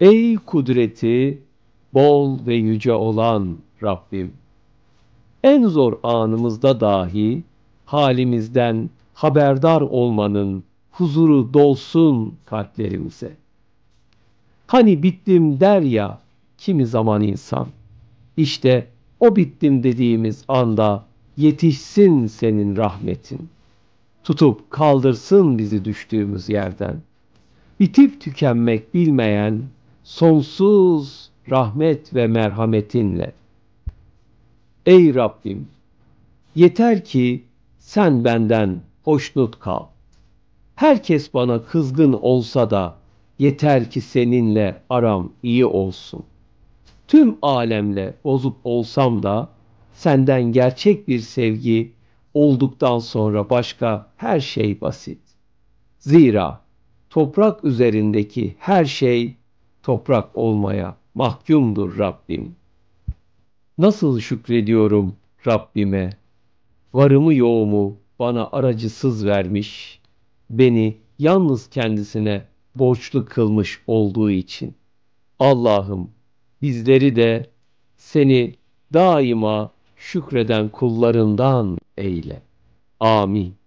Ey kudreti bol ve yüce olan Rabbim! En zor anımızda dahi halimizden haberdar olmanın huzuru dolsun kalplerimize. Hani bittim der ya kimi zaman insan, İşte o bittim dediğimiz anda yetişsin senin rahmetin. Tutup kaldırsın bizi düştüğümüz yerden. Bitip tükenmek bilmeyen sonsuz rahmet ve merhametinle. Ey Rabbim! Yeter ki sen benden hoşnut kal. Herkes bana kızgın olsa da yeter ki seninle aram iyi olsun. Tüm alemle bozup olsam da senden gerçek bir sevgi olduktan sonra başka her şey basit. Zira toprak üzerindeki her şey toprak olmaya mahkumdur Rabbim. Nasıl şükrediyorum Rabbime? Varımı yoğumu bana aracısız vermiş, beni yalnız kendisine borçlu kılmış olduğu için. Allah'ım bizleri de seni daima şükreden kullarından eyle. Amin.